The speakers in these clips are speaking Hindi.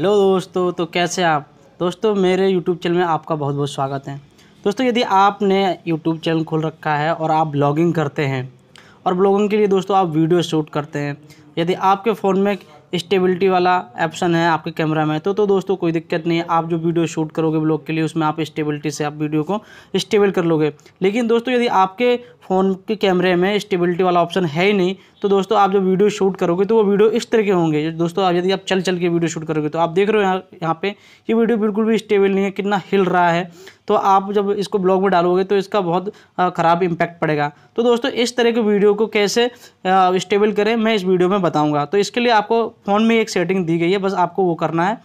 हेलो दोस्तों तो कैसे आप दोस्तों मेरे यूट्यूब चैनल में आपका बहुत बहुत स्वागत है दोस्तों यदि आपने यूट्यूब चैनल खोल रखा है और आप ब्लॉगिंग करते हैं और ब्लॉगिंग के लिए दोस्तों आप वीडियो शूट करते हैं यदि आपके फ़ोन में स्टेबिलिटी वाला ऑप्शन है आपके कैमरा में तो तो दोस्तों कोई दिक्कत नहीं है आप जो वीडियो शूट करोगे ब्लॉग के लिए उसमें आप स्टेबिलिटी से आप वीडियो को स्टेबल कर लोगे लेकिन दोस्तों यदि आपके फ़ोन के कैमरे में स्टेबिलिटी वाला ऑप्शन है ही नहीं तो दोस्तों आप जब वीडियो शूट करोगे तो वो वीडियो इस तरह के होंगे दोस्तों आप यदि आप चल चल के वीडियो शूट करोगे तो आप देख रहे हो यहाँ यहाँ पे ये वीडियो बिल्कुल भी स्टेबल नहीं है कितना हिल रहा है तो आप जब इसको ब्लॉग में डालोगे तो इसका बहुत ख़राब इम्पैक्ट पड़ेगा तो दोस्तों इस तरह के वीडियो को कैसे स्टेबल करें मैं इस वीडियो में बताऊँगा तो इसके लिए आपको फ़ोन में एक सेटिंग दी गई है बस आपको वो करना है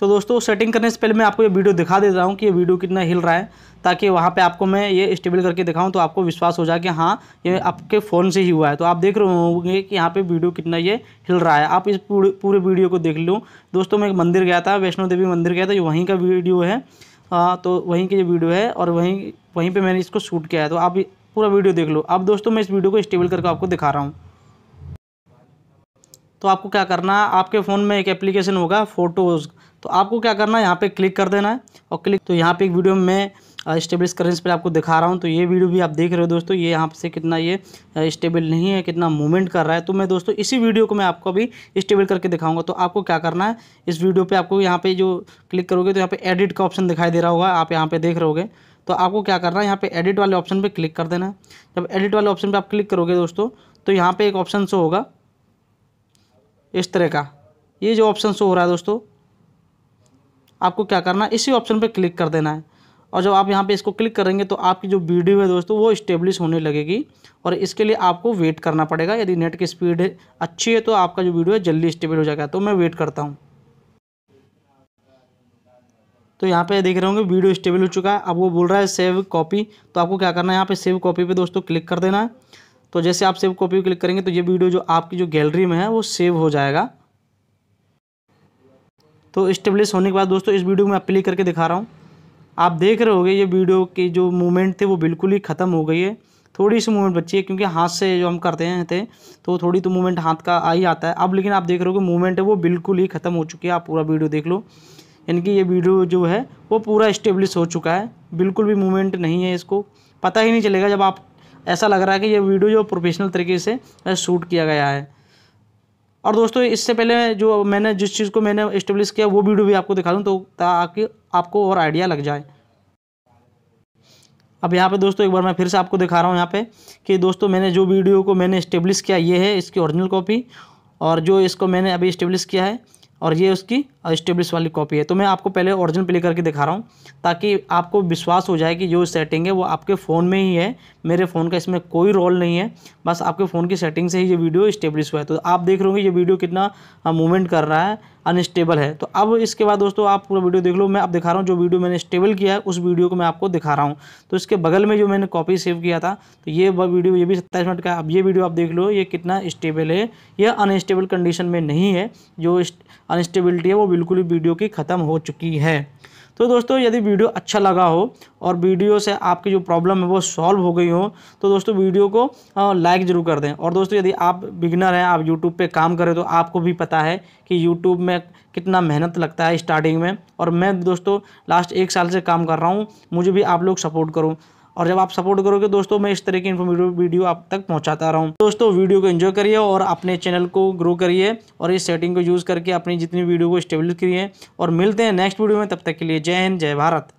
तो दोस्तों सेटिंग करने से पहले मैं आपको ये वीडियो दिखा दे रहा हूँ कि ये वीडियो कितना हिल रहा है ताकि वहाँ पे आपको मैं ये स्टेबल करके दिखाऊं तो आपको विश्वास हो जाए कि हाँ ये आपके फ़ोन से ही हुआ है तो आप देख रहे होंगे कि यहाँ पे वीडियो कितना ये हिल रहा है आप इस पूरे वीडियो को देख लूँ दोस्तों मैं एक मंदिर गया था वैष्णो देवी मंदिर गया था ये वहीं का वीडियो है आ, तो वहीं की ये वीडियो है और वहीं वहीं पर मैंने इसको शूट किया है तो आप पूरा वीडियो देख लो अब दोस्तों मैं इस वीडियो को स्टेबल करके आपको दिखा रहा हूँ तो आपको क्या करना है आपके फ़ोन में एक एप्लीकेशन होगा फ़ोटोज़ तो आपको क्या करना है यहाँ पे क्लिक कर देना है और क्लिक तो यहाँ पे एक वीडियो में स्टेबल्स करेंस पर आपको दिखा रहा हूँ तो ये वीडियो भी आप देख रहे हो दोस्तों ये यहाँ से कितना ये स्टेबल नहीं है कितना मूवमेंट कर रहा है तो मैं दोस्तों इसी वीडियो को मैं आपको अभी स्टेबल करके दिखाऊंगा तो आपको क्या करना है इस वीडियो पर आपको यहाँ पर जो क्लिक करोगे तो यहाँ पर एडिट का ऑप्शन दिखाई दे रहा होगा आप यहाँ पर देख रहोगे तो आपको क्या करना है यहाँ पर एडिट वाले ऑप्शन पर क्लिक कर देना है जब एडिट वाले ऑप्शन पर आप क्लिक करोगे दोस्तों तो यहाँ पर एक ऑप्शन से होगा इस तरह का ये जो ऑप्शन शो हो रहा है दोस्तों आपको क्या करना है इसी ऑप्शन पर क्लिक कर देना है और जब आप यहाँ पे इसको क्लिक करेंगे तो आपकी जो वीडियो है दोस्तों वो इस्टेब्लिश होने लगेगी और इसके लिए आपको वेट करना पड़ेगा यदि नेट की स्पीड अच्छी है तो आपका जो वीडियो है जल्दी स्टेबल हो जाएगा तो मैं वेट करता हूँ तो यहाँ पे देख रहे होंगे वीडियो स्टेबल हो चुका है अब वो बोल रहा है सेव कॉपी तो आपको क्या करना है यहाँ पे सेव कॉपी पे दोस्तों क्लिक कर देना है तो जैसे आप सेव कॉपी क्लिक करेंगे तो ये वीडियो जो आपकी जो गैलरी में है वो सेव हो जाएगा तो इस्टेब्लिश होने के बाद दोस्तों इस वीडियो में आप क्लिक करके दिखा रहा हूँ आप देख रहे होगे ये वीडियो की जो मूवमेंट थे वो बिल्कुल ही ख़त्म हो गई है थोड़ी सी मूवमेंट बची है क्योंकि हाथ से जो हम करते हैं थे तो थोड़ी तो मूवमेंट हाथ का आ ही आता है अब लेकिन आप देख रहे हो कि मूवमेंट है वो बिल्कुल ही ख़त्म हो चुकी है आप पूरा वीडियो देख लो यानी कि ये वीडियो जो है वो पूरा इस्टेब्लिश हो चुका है बिल्कुल भी मूवमेंट नहीं है इसको पता ही नहीं चलेगा जब आप ऐसा लग रहा है कि ये वीडियो जो प्रोफेशनल तरीके से शूट किया गया है और दोस्तों इससे पहले जो मैंने जिस चीज़ को मैंने इस्टेब्लिश किया वो वीडियो भी आपको दिखा दूँ तो ताकि आपको और आइडिया लग जाए अब यहाँ पे दोस्तों एक बार मैं फिर से आपको दिखा रहा हूँ यहाँ पे कि दोस्तों मैंने जो वीडियो को मैंने इस्टेब्लिश किया ये है इसकी ओरिजिनल कॉपी और जो इसको मैंने अभी इस्टेब्लिश किया है और ये उसकी इस्टेब्लिश वाली कॉपी है तो मैं आपको पहले ओरिजिनल प्ले करके दिखा रहा हूँ ताकि आपको विश्वास हो जाए कि जो सेटिंग है वो आपके फ़ोन में ही है मेरे फ़ोन का इसमें कोई रोल नहीं है बस आपके फ़ोन की सेटिंग से ही ये वीडियो इस्टेब्लिश हुआ है तो आप देख रहे हो ये वीडियो कितना मूवमेंट कर रहा है अनस्टेबल है तो अब इसके बाद दोस्तों आप पूरा वीडियो देख लो मैं आप दिखा रहा हूँ जो वीडियो मैंने स्टेबल किया है उस वीडियो को मैं आपको दिखा रहा हूँ तो इसके बगल में जो मैंने कॉपी सेव किया था तो ये वीडियो ये भी सत्ताईस मिनट का अब ये वीडियो आप देख लो ये कितना स्टेबल है यह अनस्टेबल कंडीशन में नहीं है जो अनस्टेबिलिटी है वो बिल्कुल ही वीडियो की ख़त्म हो चुकी है तो दोस्तों यदि वीडियो अच्छा लगा हो और वीडियो से आपकी जो प्रॉब्लम है वो सॉल्व हो गई हो तो दोस्तों वीडियो को लाइक ज़रूर कर दें और दोस्तों यदि आप बिगनर हैं आप यूट्यूब पे काम करें तो आपको भी पता है कि यूट्यूब में कितना मेहनत लगता है स्टार्टिंग में और मैं दोस्तों लास्ट एक साल से काम कर रहा हूँ मुझे भी आप लोग सपोर्ट करूँ और जब आप सपोर्ट करोगे दोस्तों मैं इस तरह की इन्फॉर्मेटिव वीडियो आप तक पहुँचाता रहा हूँ दोस्तों वीडियो को इन्जॉय करिए और अपने चैनल को ग्रो करिए और इस सेटिंग को यूज़ करके अपनी जितनी वीडियो को स्टेबल करिए और मिलते हैं नेक्स्ट वीडियो में तब तक के लिए जय हिंद जय भारत